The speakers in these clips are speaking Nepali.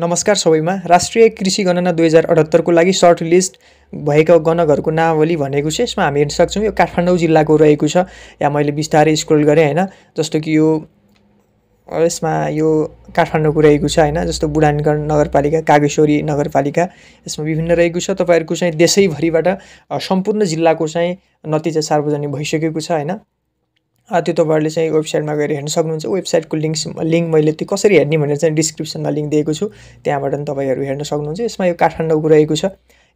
नमस्कार सबैमा राष्ट्रिय कृषि गणना दुई हजार अठहत्तरको लागि सर्ट लिस्ट भएका गणकहरूको नावली भनेको छ यसमा हामी हेर्न सक्छौँ यो काठमाडौँ जिल्लाको रहेको छ या मैले बिस्तारै स्क्रोल गरेँ होइन जस्तो कि यो यसमा यो काठमाडौँको रहेको छ होइन जस्तो बुढानगर नगरपालिका कागेश्वरी नगरपालिका यसमा विभिन्न रहेको छ तपाईँहरूको चाहिँ देशैभरिबाट सम्पूर्ण जिल्लाको चाहिँ नतिजा सार्वजनिक भइसकेको छ होइन त्यो तपाईँहरूले चाहिँ वेबसाइटमा गएर हेर्न सक्नुहुन्छ वेबसाइटको लिङ्क्स लिङ्क मैले त्यो कसरी हेर्ने भनेर चाहिँ डिस्क्रिप्सनमा लिङ्क दिएको छु त्यहाँबाट पनि तपाईँहरू हेर्न सक्नुहुन्छ यसमा यो काठमाडौँको रहेको छ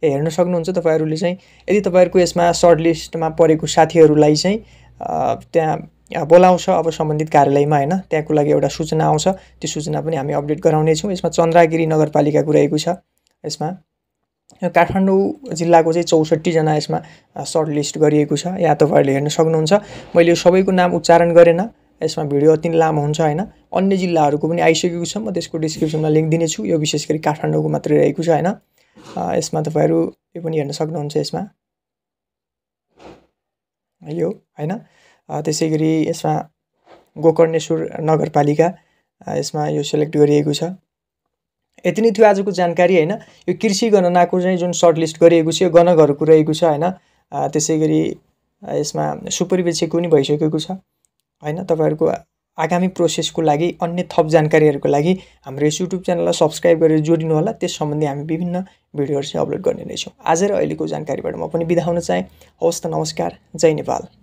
हेर्न सक्नुहुन्छ तपाईँहरूले चाहिँ यदि तपाईँहरूको यसमा सर्ट लिस्टमा परेको साथीहरूलाई चाहिँ त्यहाँ बोलाउँछ अब सम्बन्धित कार्यालयमा होइन त्यहाँको लागि एउटा सूचना आउँछ त्यो सूचना पनि हामी अपडेट गराउनेछौँ यसमा चन्द्रागिरी नगरपालिकाको रहेको छ यसमा काठमाडौँ जिल्लाको चाहिँ चौसठीजना यसमा सर्ट लिस्ट गरिएको छ यहाँ तपाईँहरूले हेर्न सक्नुहुन्छ मैले यो सबैको नाम उच्चारण गरेन यसमा भिडियो अति नै लामो हुन्छ होइन अन्य जिल्लाहरूको पनि आइसकेको छ म त्यसको डिस्क्रिप्सनमा लिङ्क दिनेछु यो विशेष गरी काठमाडौँको मात्रै रहेको छ होइन यसमा तपाईँहरू यो पनि हेर्न सक्नुहुन्छ यसमा यो होइन त्यसै गरी यसमा गोकर्णेश्वर नगरपालिका यसमा यो सेलेक्ट गरिएको छ यति नै थियो आजको जानकारी होइन यो कृषि गणनाको चाहिँ जुन सर्टलिस्ट गरिएको छ यो गणकहरूको रहेको छ होइन त्यसै गरी यसमा सुपरिवेक्षक पनि भइसकेको छ होइन तपाईँहरूको आगामी प्रोसेसको लागि अन्य थप जानकारीहरूको लागि हाम्रो यस युट्युब च्यानललाई सब्सक्राइब गरेर जोडिनु होला त्यस सम्बन्धी हामी विभिन्न भिडियोहरू चाहिँ अपलोड गर्ने रहेछौँ आज र अहिलेको जानकारीबाट म पनि बिदा हुन चाहेँ हवस् त नमस्कार जय नेपाल